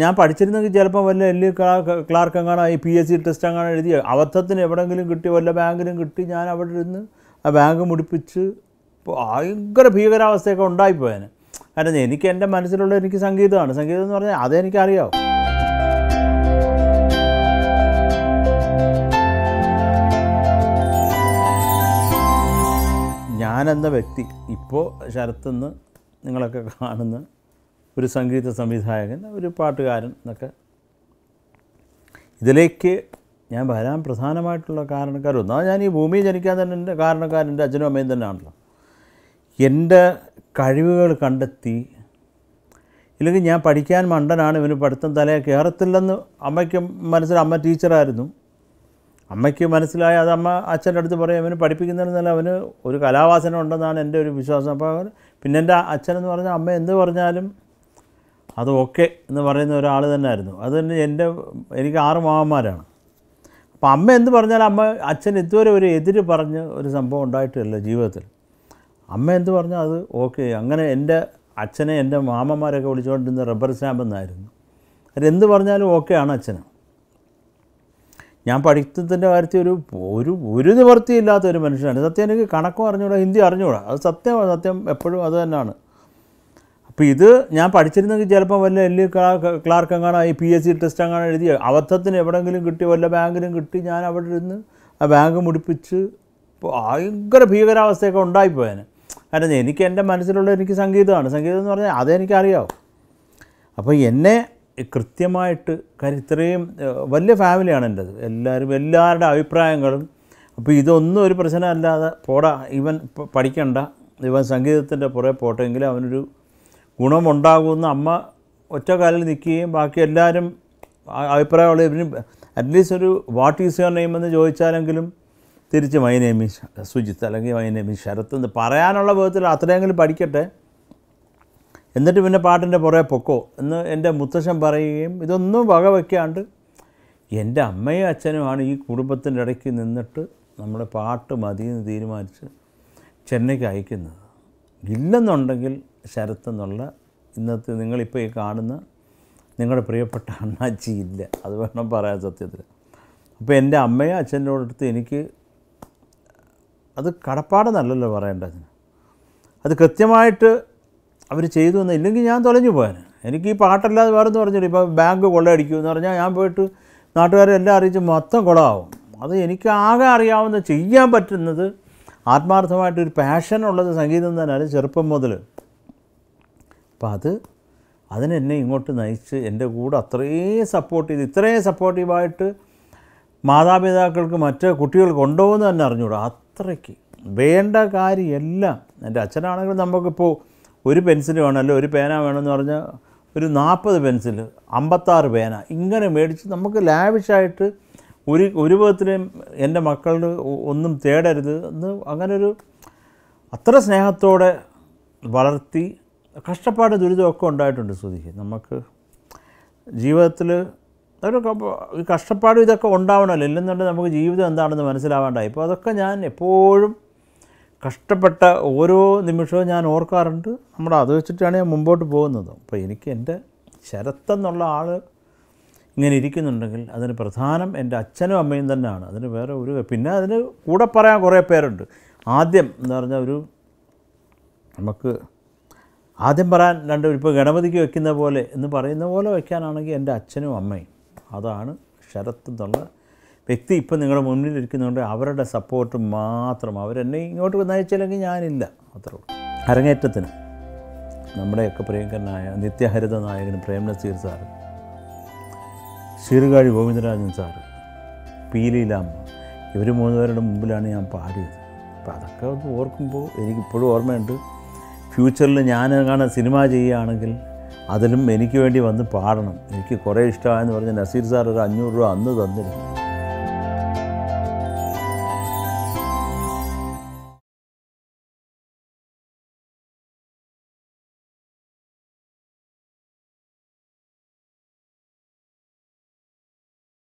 ഞാൻ പഠിച്ചിരുന്നെങ്കിൽ ചിലപ്പോൾ വല്ല എൽ ക്ലാർക്ക് എങ്ങാണോ ഈ പി എസ് സി ടെസ്റ്റ് എങ്ങാണോ എഴുതി അബദ്ധത്തിന് എവിടെയെങ്കിലും കിട്ടി വല്ല ബാങ്കിലും കിട്ടി ഞാൻ അവിടെ ഇരുന്ന് ആ ബാങ്ക് മുടിപ്പിച്ച് ഭയങ്കര ഭീകരാവസ്ഥയൊക്കെ ഉണ്ടായിപ്പോയതിന് കാരണം എനിക്ക് എൻ്റെ മനസ്സിലുള്ള എനിക്ക് സംഗീതമാണ് സംഗീതം എന്ന് പറഞ്ഞാൽ അതെനിക്കറിയാവും ഞാനെന്ന വ്യക്തി ഇപ്പോൾ ശരത്തുനിന്ന് നിങ്ങളൊക്കെ കാണുന്ന ഒരു സംഗീത സംവിധായകൻ ഒരു പാട്ടുകാരൻ എന്നൊക്കെ ഇതിലേക്ക് ഞാൻ വരാൻ പ്രധാനമായിട്ടുള്ള കാരണക്കാർ ഒന്നാമത് ഞാൻ ഈ ഭൂമിയിൽ ജനിക്കാൻ തന്നെ എൻ്റെ കാരണക്കാരൻ എൻ്റെ അച്ഛനും അമ്മയും തന്നെയാണല്ലോ എൻ്റെ കഴിവുകൾ കണ്ടെത്തി ഇല്ലെങ്കിൽ ഞാൻ പഠിക്കാൻ മണ്ടനാണ് ഇവന് പഠിത്തം തലയെ കയറത്തില്ലെന്ന് അമ്മയ്ക്ക് മനസ്സിലായി അമ്മ ടീച്ചറായിരുന്നു അമ്മയ്ക്ക് മനസ്സിലായ അത് അമ്മ അച്ഛൻ്റെ അടുത്ത് പറയും അവന് പഠിപ്പിക്കുന്നതിനല്ല അവന് ഒരു കലാവാസന ഉണ്ടെന്നാണ് എൻ്റെ ഒരു വിശ്വാസം അപ്പോൾ പിന്നെ എൻ്റെ അച്ഛനെന്ന് പറഞ്ഞാൽ അമ്മ എന്ത് പറഞ്ഞാലും അത് ഓക്കെ എന്ന് പറയുന്ന ഒരാൾ തന്നെയായിരുന്നു അത് തന്നെ എൻ്റെ എനിക്ക് ആറ് മാമന്മാരാണ് അപ്പം അമ്മ എന്ത് പറഞ്ഞാലും അമ്മ അച്ഛൻ ഇതുവരെ ഒരു എതിര് പറഞ്ഞ് ഒരു സംഭവം ഉണ്ടായിട്ടില്ല ജീവിതത്തിൽ അമ്മ എന്ത് പറഞ്ഞാൽ അത് ഓക്കെ അങ്ങനെ എൻ്റെ അച്ഛനെ എൻ്റെ മാമന്മാരൊക്കെ വിളിച്ചുകൊണ്ടിരുന്ന റബ്ബർ സ്റ്റാമ്പ് എന്നായിരുന്നു അവരെന്ത് പറഞ്ഞാലും ആണ് അച്ഛന് ഞാൻ പഠിത്തത്തിൻ്റെ കാര്യത്തിൽ ഒരു ഒരു ഒരു നിവൃത്തിയില്ലാത്ത ഒരു മനുഷ്യനാണ് സത്യം എനിക്ക് കണക്കും അറിഞ്ഞുകൂടാ ഹിന്ദി അറിഞ്ഞുകൂടാ അത് സത്യമാണ് സത്യം എപ്പോഴും അത് തന്നെയാണ് ഇപ്പോൾ ഇത് ഞാൻ പഠിച്ചിരുന്നെങ്കിൽ ചിലപ്പോൾ വല്ല എല്ലി ക്ലാർക്ക് എങ്ങാണോ ഈ പി എസ് സി ടെസ്റ്റ് എങ്ങാണോ എഴുതി അബദ്ധത്തിന് എവിടെയെങ്കിലും കിട്ടി വല്ല ബാങ്കിലും കിട്ടി ഞാൻ അവിടെ ഇരുന്ന് ആ ബാങ്ക് മുടിപ്പിച്ച് ഭയങ്കര ഭീകരാവസ്ഥയൊക്കെ ഉണ്ടായിപ്പോയതിന് കാരണം എനിക്ക് എൻ്റെ മനസ്സിലുള്ള എനിക്ക് സംഗീതമാണ് സംഗീതം എന്ന് പറഞ്ഞാൽ അതെനിക്കറിയാവും അപ്പോൾ എന്നെ കൃത്യമായിട്ട് കാര്യം ഇത്രയും വലിയ ഫാമിലിയാണ് അത് എല്ലാവരും എല്ലാവരുടെ അഭിപ്രായങ്ങളും അപ്പോൾ ഇതൊന്നും ഒരു പ്രശ്നമല്ലാതെ പോടാ ഇവൻ പഠിക്കണ്ട ഇവൻ സംഗീതത്തിൻ്റെ പുറകെ പോട്ടെങ്കിൽ അവനൊരു ഗുണമുണ്ടാകുമെന്ന് അമ്മ ഒറ്റ കാലിൽ നിൽക്കുകയും ബാക്കി എല്ലാവരും അഭിപ്രായമുള്ള ഇവരും അറ്റ്ലീസ്റ്റ് ഒരു വാട്ട് ഈസ് യുവർ നെയിം എന്ന് ചോദിച്ചാലെങ്കിലും തിരിച്ച് മൈ നെയിം സുജിത്ത് അല്ലെങ്കിൽ മൈ നെയിം ശരത്ത് എന്ന് പറയാനുള്ള വിധത്തിൽ അത്രയെങ്കിലും പഠിക്കട്ടെ എന്നിട്ട് പിന്നെ പാട്ടിൻ്റെ പുറകെ പൊക്കോ എന്ന് എൻ്റെ മുത്തശ്ശൻ പറയുകയും ഇതൊന്നും വകവെക്കാണ്ട് എൻ്റെ അമ്മയും അച്ഛനുമാണ് ഈ കുടുംബത്തിൻ്റെ ഇടയ്ക്ക് നിന്നിട്ട് നമ്മളെ പാട്ട് മതി എന്ന് തീരുമാനിച്ച് ചെന്നൈക്ക് അയക്കുന്നത് ഇല്ലെന്നുണ്ടെങ്കിൽ ശരത്ത് എന്നുള്ള ഇന്നത്തെ നിങ്ങളിപ്പോൾ ഈ കാണുന്ന നിങ്ങളുടെ പ്രിയപ്പെട്ട അണ്ണാച്ചി ഇല്ല അത് വേണം പറയാൻ സത്യത്തിൽ അപ്പോൾ എൻ്റെ അമ്മയും അച്ഛൻ്റെ അടുത്ത് എനിക്ക് അത് കടപ്പാടെന്നല്ലല്ലോ പറയേണ്ടതിന് അത് കൃത്യമായിട്ട് അവർ ചെയ്തു എന്ന് ഇല്ലെങ്കിൽ ഞാൻ തൊലഞ്ഞു പോയാൻ എനിക്ക് ഈ പാട്ടല്ലാതെ വേറെ എന്ന് പറഞ്ഞിട്ട് ഇപ്പോൾ ബാങ്ക് എന്ന് പറഞ്ഞാൽ ഞാൻ പോയിട്ട് നാട്ടുകാരെ എല്ലാം അറിയിച്ച് മൊത്തം കൊളമാവും അത് എനിക്ക് ആകെ അറിയാവുന്ന ചെയ്യാൻ പറ്റുന്നത് ആത്മാർത്ഥമായിട്ടൊരു പാഷൻ ഉള്ളത് സംഗീതം തന്നെയാണ് ചെറുപ്പം മുതൽ അപ്പോൾ അത് അതിനെന്നെ ഇങ്ങോട്ട് നയിച്ച് എൻ്റെ കൂടെ അത്രയും സപ്പോർട്ട് ചെയ്ത് ഇത്രയും സപ്പോർട്ടീവായിട്ട് മാതാപിതാക്കൾക്ക് മറ്റ് ഉണ്ടോ എന്ന് തന്നെ അറിഞ്ഞുകൂടാ അത്രയ്ക്ക് വേണ്ട കാര്യമെല്ലാം എൻ്റെ അച്ഛനാണെങ്കിലും നമുക്കിപ്പോൾ ഒരു പെൻസിൽ വേണമല്ലോ ഒരു പേന വേണമെന്ന് പറഞ്ഞാൽ ഒരു നാൽപ്പത് പെൻസിൽ അമ്പത്താറ് പേന ഇങ്ങനെ മേടിച്ച് നമുക്ക് ലാവിഷായിട്ട് ഒരു ഒരു വിധത്തിലും എൻ്റെ മക്കളുടെ ഒന്നും തേടരുത് എന്ന് അങ്ങനൊരു അത്ര സ്നേഹത്തോടെ വളർത്തി കഷ്ടപ്പാട് ദുരിതമൊക്കെ ഉണ്ടായിട്ടുണ്ട് സുധിക്ക് നമുക്ക് ജീവിതത്തിൽ ഒരു ഈ കഷ്ടപ്പാടും ഇതൊക്കെ ഉണ്ടാവണമല്ലോ ഇല്ലെന്നുണ്ടെങ്കിൽ നമുക്ക് ജീവിതം എന്താണെന്ന് മനസ്സിലാവാണ്ടായി ഇപ്പോൾ അതൊക്കെ ഞാൻ എപ്പോഴും കഷ്ടപ്പെട്ട ഓരോ നിമിഷവും ഞാൻ ഓർക്കാറുണ്ട് നമ്മൾ അത് വെച്ചിട്ടാണ് ഞാൻ മുമ്പോട്ട് പോകുന്നത് അപ്പോൾ എനിക്ക് എൻ്റെ ശരത്തെന്നുള്ള ആൾ ഇങ്ങനെ ഇരിക്കുന്നുണ്ടെങ്കിൽ അതിന് പ്രധാനം എൻ്റെ അച്ഛനും അമ്മയും തന്നെയാണ് അതിന് വേറെ ഒരു പിന്നെ അതിന് കൂടെ പറയാൻ കുറേ പേരുണ്ട് ആദ്യം എന്ന് പറഞ്ഞാൽ ഒരു നമുക്ക് ആദ്യം പറയാൻ രണ്ട് ഇപ്പോൾ ഗണപതിക്ക് വെക്കുന്ന പോലെ എന്ന് പറയുന്ന പോലെ വയ്ക്കാനാണെങ്കിൽ എൻ്റെ അച്ഛനും അമ്മയും അതാണ് ശരത്ത് എന്നുള്ള വ്യക്തി ഇപ്പം നിങ്ങളുടെ ഇരിക്കുന്നതുകൊണ്ട് അവരുടെ സപ്പോർട്ട് മാത്രം അവരെന്നെ ഇങ്ങോട്ട് നയിച്ചില്ലെങ്കിൽ ഞാനില്ല അത്രേ ഉള്ളൂ അരങ്ങേറ്റത്തിന് നമ്മുടെയൊക്കെ പ്രിയങ്കരനായ നിത്യഹരിത നായകൻ Prem Nazir sir sir Govindarajan sir P Leelamma ഇവർ മൂന്നുപേരുടെ മുമ്പിലാണ് ഞാൻ പാടിയത് അപ്പോൾ അതൊക്കെ ഒന്ന് ഓർക്കുമ്പോൾ എനിക്കിപ്പോഴും ഓർമ്മയുണ്ട് ഫ്യൂച്ചറിൽ ഞാൻ കാണാൻ സിനിമ ചെയ്യുകയാണെങ്കിൽ അതിലും എനിക്ക് വേണ്ടി വന്ന് പാടണം എനിക്ക് കുറേ ഇഷ്ടമായെന്ന് പറഞ്ഞ് നസീർ സാർ ഒരു അഞ്ഞൂറ് രൂപ അന്ന് തന്നിരുന്നു